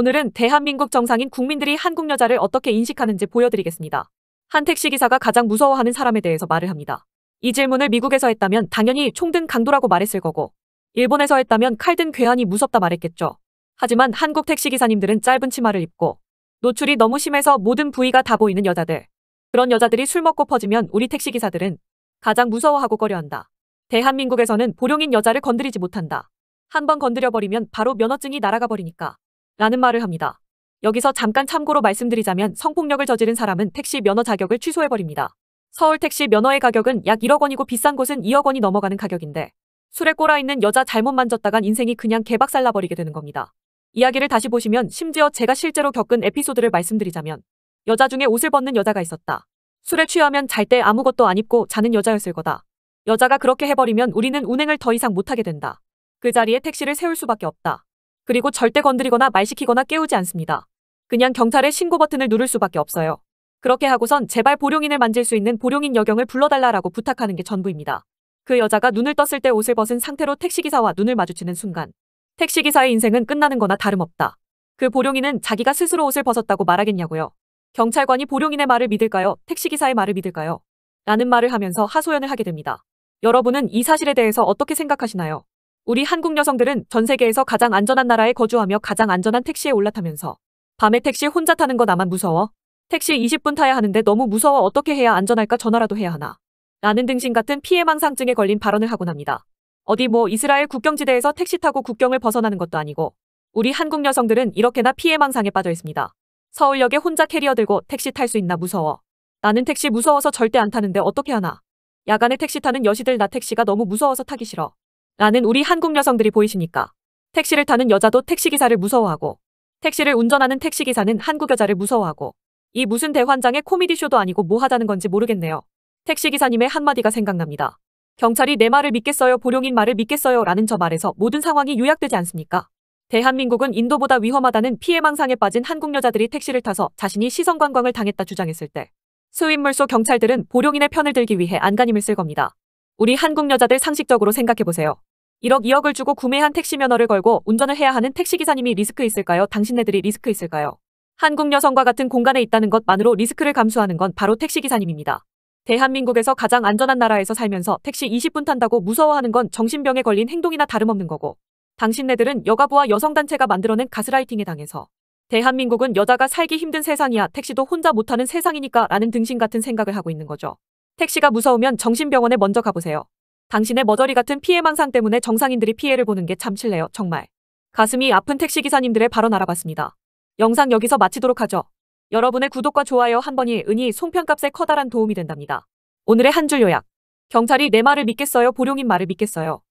오늘은 대한민국 정상인 국민들이 한국 여자를 어떻게 인식하는지 보여드리겠습니다. 한 택시 기사가 가장 무서워하는 사람에 대해서 말을 합니다. 이 질문을 미국에서 했다면 당연히 총든 강도라고 말했을 거고 일본에서 했다면 칼든 괴한이 무섭다 말했겠죠. 하지만 한국 택시 기사님들은 짧은 치마를 입고 노출이 너무 심해서 모든 부위가 다 보이는 여자들. 그런 여자들이 술 먹고 퍼지면 우리 택시 기사들은 가장 무서워하고 꺼려한다. 대한민국에서는 보령인 여자를 건드리지 못한다. 한 번 건드려버리면 바로 면허증이 날아가 버리니까. 라는 말을 합니다. 여기서 잠깐 참고로 말씀드리자면 성폭력을 저지른 사람은 택시 면허 자격을 취소해버립니다. 서울 택시 면허의 가격은 약 1억 원이고 비싼 곳은 2억 원이 넘어가는 가격인데 술에 꼬라 있는 여자 잘못 만졌다간 인생이 그냥 개박살 나버리게 되는 겁니다. 이야기를 다시 보시면 심지어 제가 실제로 겪은 에피소드를 말씀드리자면 여자 중에 옷을 벗는 여자가 있었다. 술에 취하면 잘 때 아무것도 안 입고 자는 여자였을 거다. 여자가 그렇게 해버리면 우리는 운행을 더 이상 못하게 된다. 그 자리에 택시를 세울 수밖에 없다. 그리고 절대 건드리거나 말시키거나 깨우지 않습니다. 그냥 경찰에 신고 버튼을 누를 수밖에 없어요. 그렇게 하고선 제발 보령인을 만질 수 있는 보령인 여경을 불러달라라고 부탁하는 게 전부입니다. 그 여자가 눈을 떴을 때 옷을 벗은 상태로 택시기사와 눈을 마주치는 순간 택시기사의 인생은 끝나는 거나 다름없다. 그 보령인은 자기가 스스로 옷을 벗었다고 말하겠냐고요. 경찰관이 보령인의 말을 믿을까요? 택시기사의 말을 믿을까요? 라는 말을 하면서 하소연을 하게 됩니다. 여러분은 이 사실에 대해서 어떻게 생각하시나요? 우리 한국 여성들은 전 세계에서 가장 안전한 나라에 거주하며 가장 안전한 택시에 올라타면서 밤에 택시 혼자 타는 거 나만 무서워. 택시 20분 타야 하는데 너무 무서워 어떻게 해야 안전할까 전화라도 해야 하나. 라는 등신 같은 피해망상증에 걸린 발언을 하곤 합니다. 어디 뭐 이스라엘 국경지대에서 택시 타고 국경을 벗어나는 것도 아니고 우리 한국 여성들은 이렇게나 피해망상에 빠져 있습니다. 서울역에 혼자 캐리어 들고 택시 탈 수 있나 무서워. 나는 택시 무서워서 절대 안 타는데 어떻게 하나. 야간에 택시 타는 여시들 나 택시가 너무 무서워서 타기 싫어. 라는 우리 한국 여성들이 보이시니까 택시를 타는 여자도 택시기사를 무서워하고 택시를 운전하는 택시기사는 한국 여자를 무서워하고 이 무슨 대환장의 코미디 쇼도 아니고 뭐 하자는 건지 모르겠네요. 택시기사님의 한마디가 생각납니다. 경찰이 내 말을 믿겠어요 보령인 말을 믿겠어요 라는 저 말에서 모든 상황이 요약되지 않습니까? 대한민국은 인도보다 위험하다는 피해망상에 빠진 한국 여자들이 택시를 타서 자신이 시선관광을 당했다 주장했을 때수인물소 경찰들은 보령인의 편을 들기 위해 안간힘을 쓸 겁니다. 우리 한국 여자들 상식적으로 생각해보세요. 1억 2억을 주고 구매한 택시 면허를 걸고 운전을 해야 하는 택시기사님이 리스크 있을까요? 당신네들이 리스크 있을까요? 한국 여성과 같은 공간에 있다는 것만으로 리스크를 감수하는 건 바로 택시기사님입니다. 대한민국에서 가장 안전한 나라에서 살면서 택시 20분 탄다고 무서워하는 건 정신병에 걸린 행동이나 다름없는 거고 당신네들은 여가부와 여성단체가 만들어낸 가스라이팅에 당해서 대한민국은 여자가 살기 힘든 세상이야 택시도 혼자 못하는 세상이니까 라는 등신 같은 생각을 하고 있는 거죠. 택시가 무서우면 정신병원에 먼저 가보세요. 당신의 머저리 같은 피해망상 때문에 정상인들이 피해를 보는 게 참실례요, 정말. 가슴이 아픈 택시기사님들의 발언 알아봤습니다. 영상 여기서 마치도록 하죠. 여러분의 구독과 좋아요 한 번이 은희 송편값에 커다란 도움이 된답니다. 오늘의 한 줄 요약. 경찰이 내 말을 믿겠어요? 보령인 말을 믿겠어요?